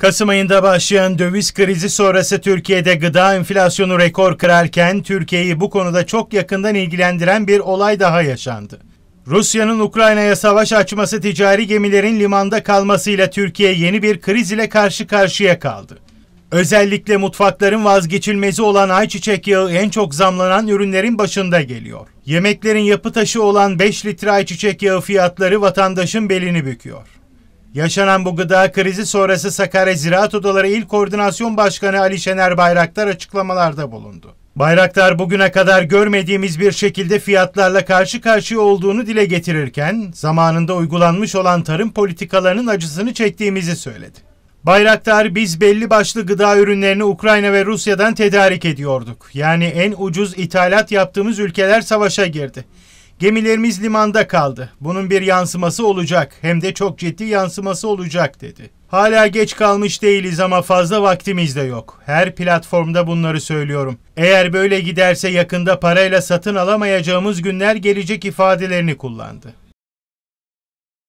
Kasım ayında başlayan döviz krizi sonrası Türkiye'de gıda enflasyonu rekor kırarken Türkiye'yi bu konuda çok yakından ilgilendiren bir olay daha yaşandı. Rusya'nın Ukrayna'ya savaş açması ticari gemilerin limanda kalmasıyla Türkiye yeni bir kriz ile karşı karşıya kaldı. Özellikle mutfakların vazgeçilmezi olan ayçiçek yağı en çok zamlanan ürünlerin başında geliyor. Yemeklerin yapı taşı olan 5 litre ayçiçek yağı fiyatları vatandaşın belini büküyor. Yaşanan bu gıda krizi sonrası Sakarya Ziraat Odaları İl Koordinasyon Başkanı Ali Şener Bayraktar açıklamalarda bulundu. Bayraktar bugüne kadar görmediğimiz bir şekilde fiyatlarla karşı karşıya olduğunu dile getirirken zamanında uygulanmış olan tarım politikalarının acısını çektiğimizi söyledi. Bayraktar biz belli başlı gıda ürünlerini Ukrayna ve Rusya'dan tedarik ediyorduk. Yani en ucuz ithalat yaptığımız ülkeler savaşa girdi. Gemilerimiz limanda kaldı. Bunun bir yansıması olacak hem de çok ciddi yansıması olacak dedi. Hala geç kalmış değiliz ama fazla vaktimiz de yok. Her platformda bunları söylüyorum. Eğer böyle giderse yakında parayla satın alamayacağımız günler gelecek ifadelerini kullandı.